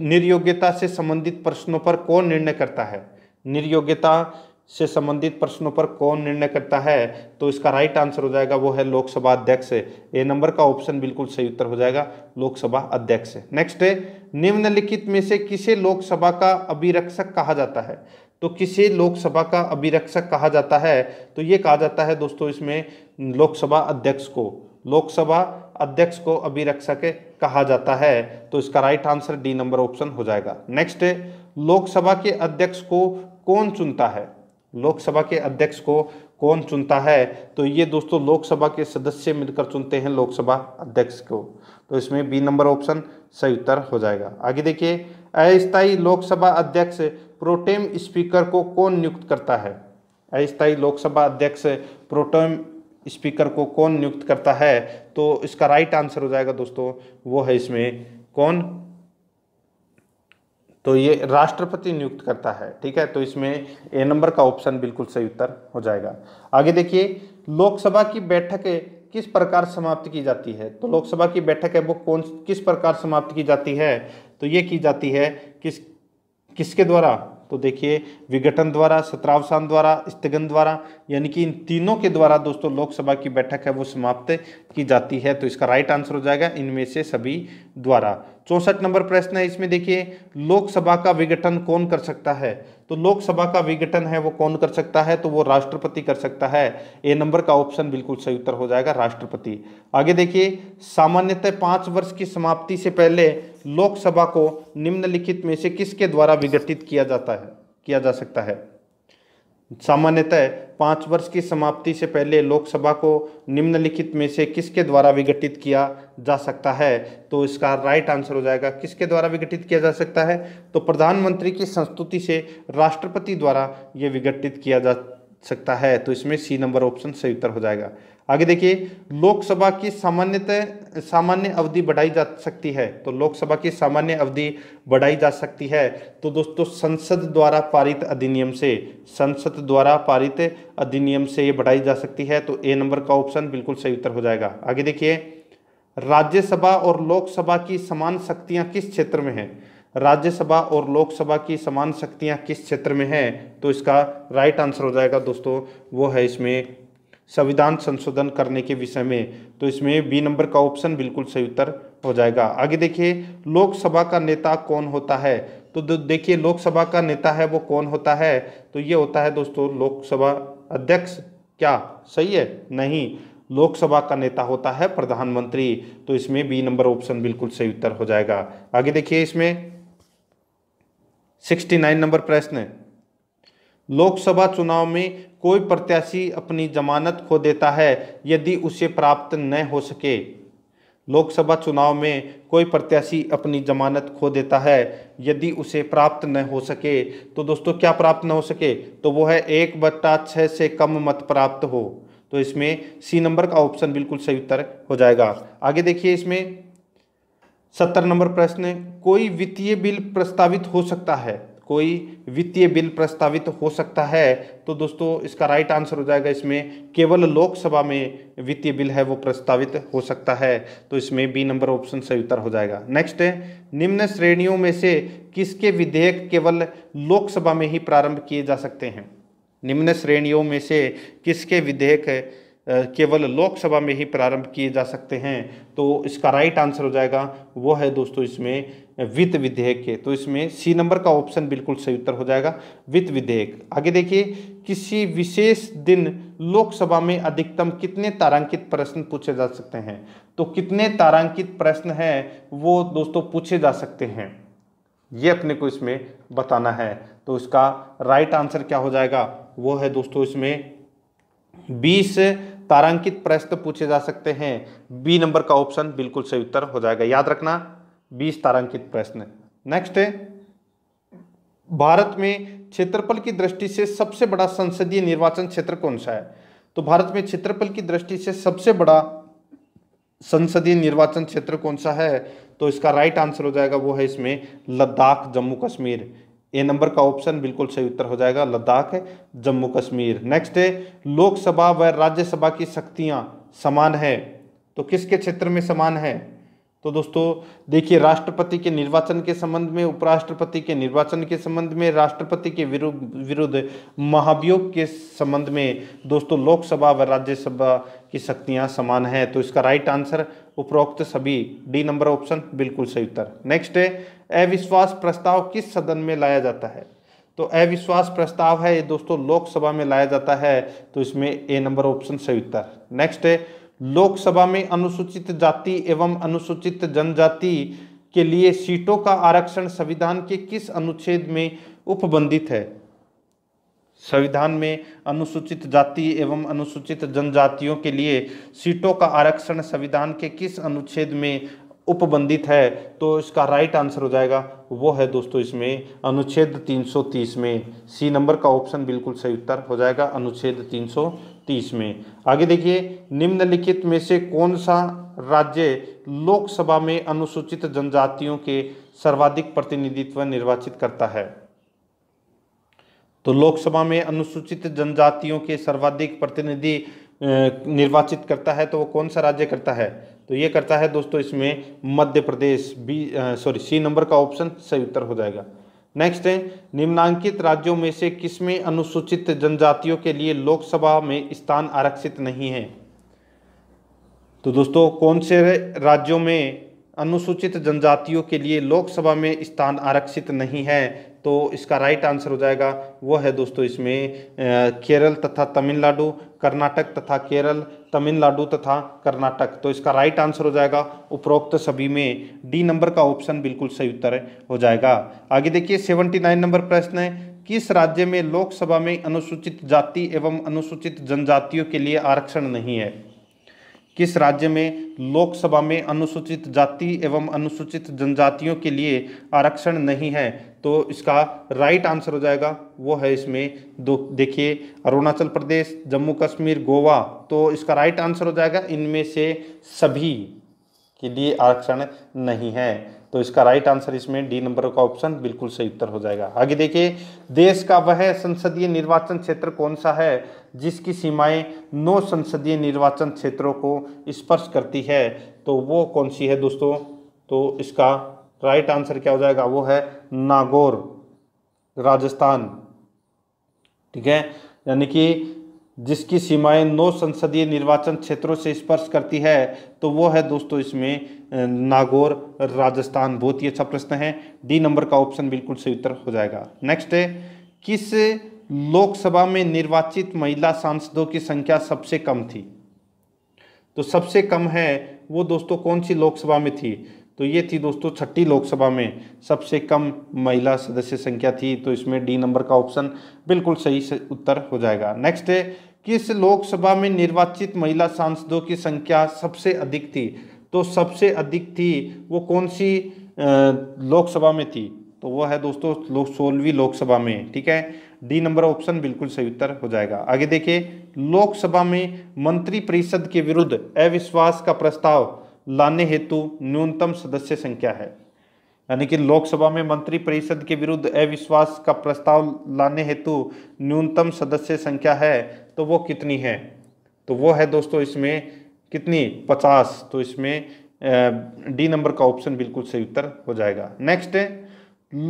S1: निर्योग्यता से संबंधित प्रश्नों पर कौन निर्णय करता है निर्योग्यता से संबंधित प्रश्नों पर कौन निर्णय करता है तो इसका राइट आंसर हो जाएगा वो है लोकसभा अध्यक्ष ए नंबर का ऑप्शन बिल्कुल सही उत्तर हो जाएगा लोकसभा अध्यक्ष नेक्स्ट है निम्नलिखित में से किसे लोकसभा का अभिरक्षक कहा जाता है तो किसे लोकसभा का अभिरक्षक कहा जाता है तो ये कहा जाता है दोस्तों इसमें लोकसभा अध्यक्ष को लोकसभा अध्यक्ष को अभिरक्षक कहा जाता है तो इसका right answer D number option हो जाएगा नेक्स्ट है लोकसभा के अध्यक्ष को कौन चुनता है लोकसभा के अध्यक्ष को कौन चुनता है तो ये दोस्तों लोकसभा के सदस्य मिलकर चुनते हैं लोकसभा अध्यक्ष को तो इसमें बी नंबर ऑप्शन सही उत्तर हो जाएगा आगे देखिए अस्थायी लोकसभा अध्यक्ष प्रोटेम स्पीकर को कौन नियुक्त करता है अस्थायी लोकसभा अध्यक्ष प्रोटेम स्पीकर को कौन नियुक्त करता है तो इसका राइट आंसर हो जाएगा दोस्तों वो है इसमें कौन तो ये राष्ट्रपति नियुक्त करता है ठीक है तो इसमें ए नंबर का ऑप्शन बिल्कुल सही उत्तर हो जाएगा आगे देखिए लोकसभा की बैठक किस प्रकार समाप्त की जाती है तो लोकसभा की बैठक है वो कौन किस प्रकार समाप्त की जाती है तो ये की जाती है किस किसके द्वारा तो देखिए विघटन द्वारा सत्रावसान द्वारा स्थगन द्वारा यानी कि इन तीनों के द्वारा दोस्तों लोकसभा की बैठक है वो समाप्त की जाती है तो इसका राइट आंसर हो जाएगा इनमें से सभी द्वारा चौंसठ नंबर प्रश्न है इसमें देखिए लोकसभा का विघटन कौन कर सकता है तो लोकसभा का विघटन है वो कौन कर सकता है तो वो राष्ट्रपति कर सकता है ए नंबर का ऑप्शन बिल्कुल सही उत्तर हो जाएगा राष्ट्रपति आगे देखिए सामान्यतः पांच वर्ष की समाप्ति से पहले लोकसभा को निम्नलिखित में से किसके द्वारा विघटित किया जाता है किया जा सकता है सामान्यतः पाँच वर्ष की समाप्ति से पहले लोकसभा को निम्नलिखित में से किसके द्वारा विघटित किया जा सकता है तो इसका राइट आंसर हो जाएगा किसके द्वारा विघटित किया जा सकता है तो प्रधानमंत्री की संस्तुति से राष्ट्रपति द्वारा ये विघटित किया जा सकता है तो इसमें सी नंबर ऑप्शन सही उत्तर हो जाएगा आगे देखिए लोकसभा की सामान्यतः सामान्य अवधि बढ़ाई जा सकती है तो लोकसभा की सामान्य अवधि बढ़ाई जा सकती है तो दोस्तों संसद द्वारा पारित अधिनियम से संसद द्वारा पारित अधिनियम से ये बढ़ाई जा सकती है तो ए नंबर का ऑप्शन बिल्कुल सही उत्तर हो जाएगा आगे देखिए राज्यसभा और लोकसभा की समान शक्तियाँ किस क्षेत्र में हैं राज्यसभा और लोकसभा की समान शक्तियाँ किस क्षेत्र में हैं तो इसका राइट आंसर हो जाएगा दोस्तों वो है इसमें संविधान संशोधन करने के विषय में तो इसमें बी नंबर का ऑप्शन बिल्कुल सही उत्तर हो जाएगा आगे देखिए लोकसभा का नेता कौन होता है तो देखिए लोकसभा का नेता है वो कौन होता है तो ये होता है दोस्तों लोकसभा अध्यक्ष क्या सही है नहीं लोकसभा का नेता होता है प्रधानमंत्री तो इसमें बी नंबर ऑप्शन बिल्कुल सही उत्तर हो जाएगा आगे देखिए इसमें सिक्सटी नाइन नंबर प्रश्न लोकसभा चुनाव में कोई प्रत्याशी अपनी जमानत खो देता है यदि उसे प्राप्त न हो सके लोकसभा चुनाव में कोई प्रत्याशी अपनी जमानत खो देता है यदि उसे प्राप्त न हो सके तो दोस्तों क्या प्राप्त न हो सके तो वो है एक बट्टा छः से कम मत प्राप्त हो तो इसमें सी नंबर का ऑप्शन बिल्कुल सही उत्तर हो जाएगा आगे देखिए इसमें सत्तर नंबर प्रश्न कोई वित्तीय बिल प्रस्तावित हो सकता है कोई वित्तीय बिल प्रस्तावित हो सकता है तो दोस्तों इसका राइट आंसर हो जाएगा इसमें केवल लोकसभा में वित्तीय बिल है वो प्रस्तावित हो सकता है तो इसमें बी नंबर ऑप्शन सही उत्तर हो जाएगा नेक्स्ट है निम्न श्रेणियों में से किसके विधेयक केवल लोकसभा में ही प्रारंभ किए जा सकते हैं निम्न श्रेणियों में से किसके विधेयक केवल लोकसभा में ही प्रारंभ किए जा सकते हैं तो इसका राइट आंसर हो जाएगा वो है दोस्तों इसमें वित्त विधेयक के तो इसमें सी नंबर का ऑप्शन बिल्कुल सही उत्तर हो जाएगा वित्त विधेयक आगे देखिए किसी विशेष दिन लोकसभा में अधिकतम कितने तारांकित प्रश्न पूछे जा सकते हैं तो कितने तारांकित प्रश्न हैं वो दोस्तों पूछे जा सकते हैं ये अपने को इसमें बताना है तो इसका राइट आंसर क्या हो जाएगा वो है दोस्तों इसमें बीस तारांकित प्रश्न पूछे जा सकते हैं बी नंबर का ऑप्शन बिल्कुल सही उत्तर हो जाएगा याद रखना बीस तारांकित प्रश्न नेक्स्ट है भारत में क्षेत्रफल की दृष्टि से सबसे बड़ा संसदीय निर्वाचन क्षेत्र कौन सा है तो भारत में क्षेत्रफल की दृष्टि से सबसे बड़ा संसदीय निर्वाचन क्षेत्र कौन सा है तो इसका राइट आंसर हो जाएगा वो है इसमें लद्दाख जम्मू कश्मीर ए नंबर का ऑप्शन बिल्कुल सही उत्तर हो जाएगा लद्दाख जम्मू कश्मीर नेक्स्ट है लोकसभा व राज्यसभा की शक्तियाँ समान है तो किसके क्षेत्र में समान है तो दोस्तों देखिए राष्ट्रपति के निर्वाचन के संबंध में उपराष्ट्रपति के निर्वाचन के संबंध में राष्ट्रपति के विरुद्ध विरुद्ध महाभियोग के संबंध में दोस्तों लोकसभा व राज्यसभा की शक्तियां समान हैं तो इसका राइट आंसर उपरोक्त सभी डी नंबर ऑप्शन बिल्कुल सही उत्तर नेक्स्ट है अविश्वास प्रस्ताव किस सदन में लाया जाता है तो अविश्वास प्रस्ताव है ये दोस्तों लोकसभा में लाया जाता है तो इसमें ए नंबर ऑप्शन सही उत्तर नेक्स्ट है लोकसभा में अनुसूचित जाति एवं अनुसूचित जनजाति के लिए सीटों का आरक्षण संविधान के किस अनुच्छेद में उपबंधित है संविधान में अनुसूचित जाति एवं अनुसूचित जनजातियों के लिए सीटों का आरक्षण संविधान के किस अनुच्छेद में उपबंधित है तो इसका राइट आंसर हो जाएगा वो है दोस्तों इसमें अनुच्छेद 330 में सी नंबर का ऑप्शन बिल्कुल सही उत्तर हो जाएगा अनुच्छेद 330 में आगे देखिए निम्नलिखित में से कौन सा राज्य लोकसभा में अनुसूचित जनजातियों के सर्वाधिक प्रतिनिधित्व निर्वाचित करता है तो लोकसभा में अनुसूचित जनजातियों के सर्वाधिक प्रतिनिधि निर्वाचित करता है तो वो कौन सा राज्य करता है तो ये करता है दोस्तों इसमें Madhya Pradesh B sorry C number का ऑप्शन सही उत्तर हो जाएगा नेक्स्ट है निम्नांकित राज्यों में से किसमें अनुसूचित जनजातियों के लिए लोकसभा में स्थान आरक्षित नहीं है तो दोस्तों कौन से राज्यों में अनुसूचित जनजातियों के लिए लोकसभा में स्थान आरक्षित नहीं है तो इसका राइट आंसर हो जाएगा वो है दोस्तों इसमें केरल तथा तमिलनाडु कर्नाटक तथा केरल तमिलनाडु तथा कर्नाटक तो इसका राइट आंसर हो जाएगा उपरोक्त सभी में डी नंबर का ऑप्शन बिल्कुल सही उत्तर हो जाएगा आगे देखिए सेवेंटी नाइन नंबर प्रश्न है किस राज्य में लोकसभा में अनुसूचित जाति एवं अनुसूचित जनजातियों के लिए आरक्षण नहीं है किस राज्य में लोकसभा में अनुसूचित जाति एवं अनुसूचित जनजातियों के लिए आरक्षण नहीं है तो इसका राइट आंसर हो जाएगा वो है इसमें दो देखिए अरुणाचल प्रदेश जम्मू कश्मीर गोवा तो इसका राइट आंसर हो जाएगा इनमें से सभी के लिए आरक्षण नहीं है तो इसका राइट आंसर इसमें डी नंबर का ऑप्शन बिल्कुल सही उत्तर हो जाएगा आगे देखिए देश का वह संसदीय निर्वाचन क्षेत्र कौन सा है जिसकी सीमाएं नौ संसदीय निर्वाचन क्षेत्रों को स्पर्श करती है तो वो कौन सी है दोस्तों तो इसका राइट आंसर क्या हो जाएगा वो है नागौर राजस्थान ठीक है यानी कि जिसकी सीमाएं नौ संसदीय निर्वाचन क्षेत्रों से स्पर्श करती है तो वो है दोस्तों इसमें नागौर राजस्थान बहुत ही अच्छा प्रश्न है डी नंबर का ऑप्शन बिल्कुल सही उत्तर हो जाएगा नेक्स्ट है किस लोकसभा में निर्वाचित महिला सांसदों की संख्या सबसे कम थी तो सबसे कम है वो दोस्तों कौन सी लोकसभा में थी तो ये थी दोस्तों छठी लोकसभा में सबसे कम महिला सदस्य संख्या थी तो इसमें डी नंबर का ऑप्शन बिल्कुल सही से उत्तर हो जाएगा नेक्स्ट है किस लोकसभा में निर्वाचित महिला सांसदों की संख्या सबसे अधिक थी तो सबसे अधिक थी वो कौन सी लोकसभा में थी तो वो है दोस्तों लो, सोलहवीं लोकसभा में ठीक है डी नंबर ऑप्शन बिल्कुल सही उत्तर हो जाएगा आगे देखिए लोकसभा में मंत्रिपरिषद के विरुद्ध अविश्वास का प्रस्ताव लाने हेतु न्यूनतम सदस्य संख्या है यानी कि लोकसभा में मंत्री परिषद के विरुद्ध अविश्वास का प्रस्ताव लाने हेतु न्यूनतम सदस्य संख्या है तो वो कितनी है तो वो है दोस्तों इसमें कितनी पचास तो इसमें डी नंबर का ऑप्शन बिल्कुल सही उत्तर हो जाएगा नेक्स्ट है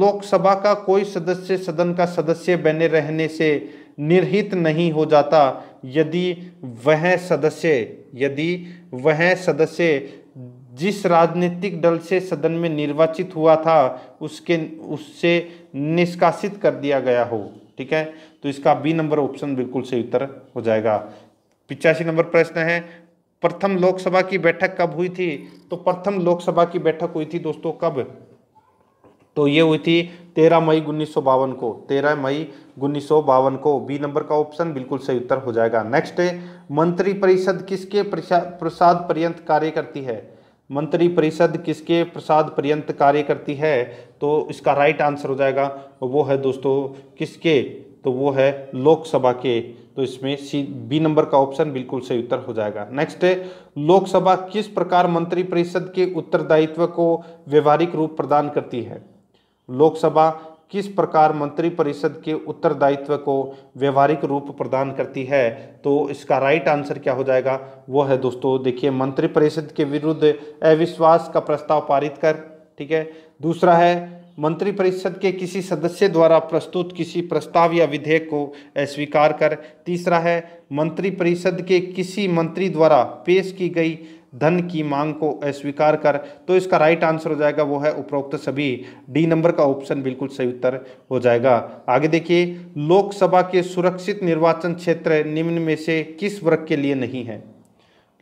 S1: लोकसभा का कोई सदस्य सदन का सदस्य बने रहने से निर्हित नहीं हो जाता यदि वह सदस्य यदि वह सदस्य जिस राजनीतिक दल से सदन में निर्वाचित हुआ था उसके उससे निष्कासित कर दिया गया हो ठीक है तो इसका बी नंबर ऑप्शन बिल्कुल सही उत्तर हो जाएगा पिचासी नंबर प्रश्न है प्रथम लोकसभा की बैठक कब हुई थी तो प्रथम लोकसभा की बैठक हुई थी दोस्तों कब तो ये हुई थी तेरह मई उन्नीस को तेरह मई उन्नीस को बी नंबर का ऑप्शन बिल्कुल सही उत्तर हो जाएगा नेक्स्ट मंत्रिपरिषद किसके प्रसाद पर्यंत कार्य करती है मंत्री परिषद किसके प्रसाद पर्यंत कार्य करती है तो इसका राइट आंसर हो जाएगा वो है दोस्तों किसके तो वो है लोकसभा के तो इसमें सी बी नंबर का ऑप्शन बिल्कुल सही उत्तर हो जाएगा नेक्स्ट है लोकसभा किस प्रकार मंत्री परिषद के उत्तरदायित्व को व्यवहारिक रूप प्रदान करती है लोकसभा किस प्रकार मंत्री परिषद के उत्तरदायित्व को व्यवहारिक रूप प्रदान करती है तो इसका राइट आंसर क्या हो जाएगा वो है दोस्तों देखिए मंत्री परिषद के विरुद्ध अविश्वास का प्रस्ताव पारित कर ठीक है दूसरा है मंत्री परिषद के किसी सदस्य द्वारा प्रस्तुत किसी प्रस्ताव या विधेयक को अस्वीकार कर तीसरा है मंत्री परिषद के किसी मंत्री द्वारा पेश की गई धन की मांग को अस्वीकार कर तो इसका राइट आंसर हो जाएगा वो है उपरोक्त सभी डी नंबर का ऑप्शन बिल्कुल सही उत्तर हो जाएगा आगे देखिए लोकसभा के सुरक्षित निर्वाचन क्षेत्र निम्न में से किस वर्ग के लिए नहीं है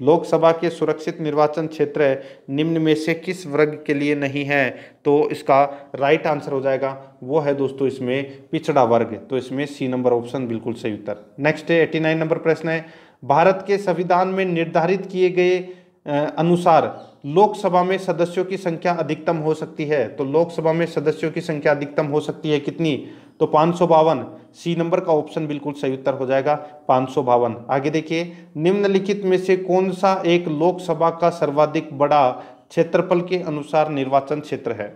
S1: लोकसभा के सुरक्षित निर्वाचन क्षेत्र निम्न में से किस वर्ग के लिए नहीं है तो इसका राइट आंसर हो जाएगा वो है दोस्तों इसमें पिछड़ा वर्ग तो इसमें सी नंबर ऑप्शन बिल्कुल सही उत्तर नेक्स्ट है एटी नंबर प्रश्न है भारत के संविधान में निर्धारित किए गए अनुसार लोकसभा में सदस्यों की संख्या अधिकतम हो सकती है तो लोकसभा में सदस्यों की संख्या अधिकतम हो सकती है कितनी तो पाँच सी नंबर का ऑप्शन बिल्कुल सही उत्तर हो जाएगा पाँच आगे देखिए निम्नलिखित में से कौन सा एक लोकसभा का सर्वाधिक बड़ा क्षेत्रफल के अनुसार निर्वाचन क्षेत्र है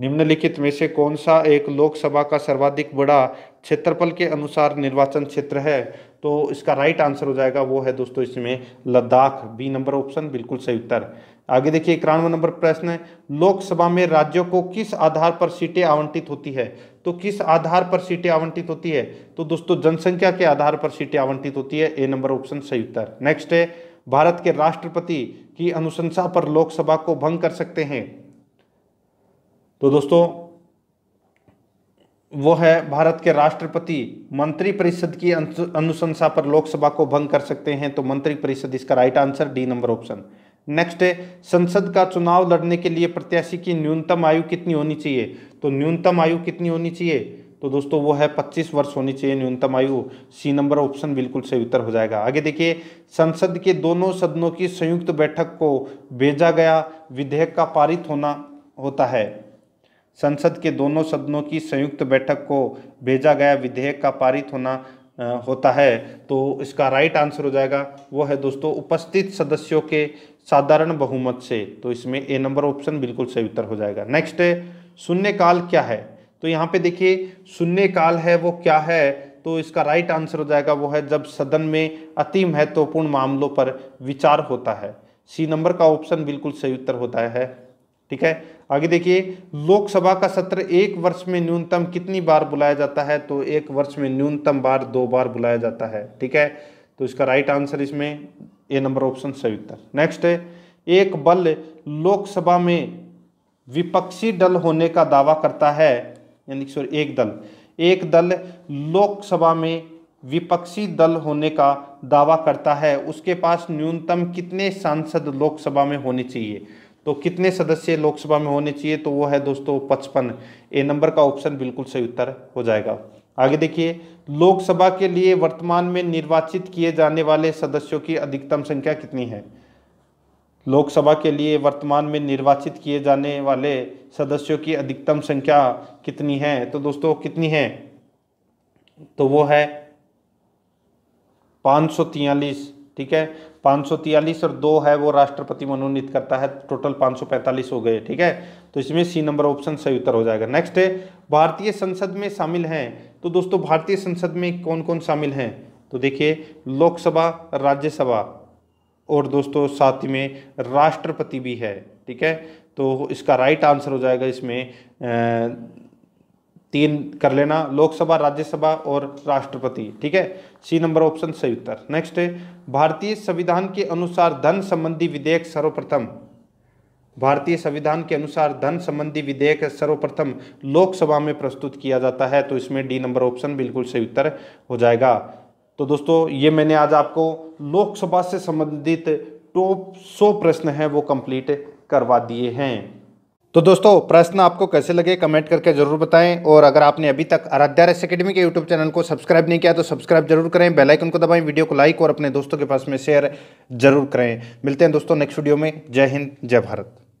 S1: निम्नलिखित में से कौन सा एक लोकसभा का सर्वाधिक बड़ा क्षेत्रफल के अनुसार निर्वाचन क्षेत्र है तो इसका राइट आंसर हो जाएगा वो है दोस्तों इसमें लद्दाख बी नंबर ऑप्शन बिल्कुल सही उत्तर आगे देखिए इक्यानवे नंबर प्रश्न है लोकसभा में राज्यों को किस आधार पर सीटें आवंटित होती है तो किस आधार पर सीटें आवंटित होती है तो दोस्तों जनसंख्या के आधार पर सीटें आवंटित होती है ए नंबर ऑप्शन सही उत्तर नेक्स्ट है भारत के राष्ट्रपति की अनुशंसा पर लोकसभा को भंग कर सकते हैं तो दोस्तों वो है भारत के राष्ट्रपति मंत्रिपरिषद की अनुशंसा पर लोकसभा को भंग कर सकते हैं तो मंत्रिपरिषद इसका right answer D number option next है संसद का चुनाव लड़ने के लिए प्रत्याशी की न्यूनतम आयु कितनी होनी चाहिए तो न्यूनतम आयु कितनी होनी चाहिए तो दोस्तों वो है 25 वर्ष होनी चाहिए न्यूनतम आयु सी नंबर ऑप्शन बिल्कुल सही उत्तर हो जाएगा आगे देखिए संसद के दोनों सदनों की संयुक्त बैठक को भेजा गया विधेयक का पारित होना होता है संसद के दोनों सदनों की संयुक्त बैठक को भेजा गया विधेयक का पारित होना होता है तो इसका राइट आंसर हो जाएगा वो है दोस्तों उपस्थित सदस्यों के साधारण बहुमत से तो इसमें ए नंबर ऑप्शन बिल्कुल सही उत्तर हो जाएगा नेक्स्ट है शून्य काल क्या है तो यहाँ पे देखिए शून्य काल है वो क्या है तो इसका राइट आंसर हो जाएगा वो है जब सदन में अति महत्वपूर्ण मामलों पर विचार होता है सी नंबर का ऑप्शन बिल्कुल सही उत्तर होता है ठीक है आगे देखिए लोकसभा का सत्र एक वर्ष में न्यूनतम कितनी बार बुलाया जाता है तो एक वर्ष में न्यूनतम बार दो बार बुलाया जाता है ठीक है तो इसका राइट आंसर इसमें ए नंबर ऑप्शन सही उत्तर नेक्स्ट है एक बल लोकसभा में विपक्षी दल होने का दावा करता है यानी सॉरी एक दल एक दल लोकसभा में विपक्षी दल होने का दावा करता है उसके पास न्यूनतम कितने सांसद लोकसभा में होने चाहिए तो कितने सदस्य लोकसभा में होने चाहिए तो वो है दोस्तों पचपन ए नंबर का ऑप्शन बिल्कुल सही उत्तर हो जाएगा आगे देखिए लोकसभा के लिए वर्तमान में निर्वाचित किए जाने वाले सदस्यों की अधिकतम संख्या कितनी है लोकसभा के लिए वर्तमान में निर्वाचित किए जाने वाले सदस्यों की अधिकतम संख्या कितनी है तो दोस्तों कितनी है तो वो है पाँच सौ ठीक है 543 और दो है वो राष्ट्रपति मनोनीत करता है टोटल 545 हो गए ठीक है तो इसमें सी नंबर ऑप्शन सही उत्तर हो जाएगा नेक्स्ट है भारतीय संसद में शामिल हैं तो दोस्तों भारतीय संसद में कौन कौन शामिल हैं तो देखिए लोकसभा राज्यसभा और दोस्तों साथ ही में राष्ट्रपति भी है ठीक है तो इसका राइट आंसर हो जाएगा इसमें तीन कर लेना लोकसभा राज्यसभा और राष्ट्रपति ठीक है सी नंबर ऑप्शन सही उत्तर नेक्स्ट है भारतीय संविधान के अनुसार धन संबंधी विधेयक सर्वप्रथम भारतीय संविधान के अनुसार धन संबंधी विधेयक सर्वप्रथम लोकसभा में प्रस्तुत किया जाता है तो इसमें डी नंबर ऑप्शन बिल्कुल सही उत्तर हो जाएगा तो दोस्तों ये मैंने आज आपको लोकसभा से संबंधित टॉप सौ प्रश्न हैं वो कंप्लीट करवा दिए हैं तो दोस्तों प्रश्न आपको कैसे लगे कमेंट करके ज़रूर बताएं और अगर आपने अभी तक आराध्या रेस अकेडमी के यूट्यूब चैनल को सब्सक्राइब नहीं किया तो सब्सक्राइब जरूर करें बेल आइकन को दबाएं वीडियो को लाइक और अपने दोस्तों के पास में शेयर जरूर करें मिलते हैं दोस्तों नेक्स्ट वीडियो में जय हिंद जय भारत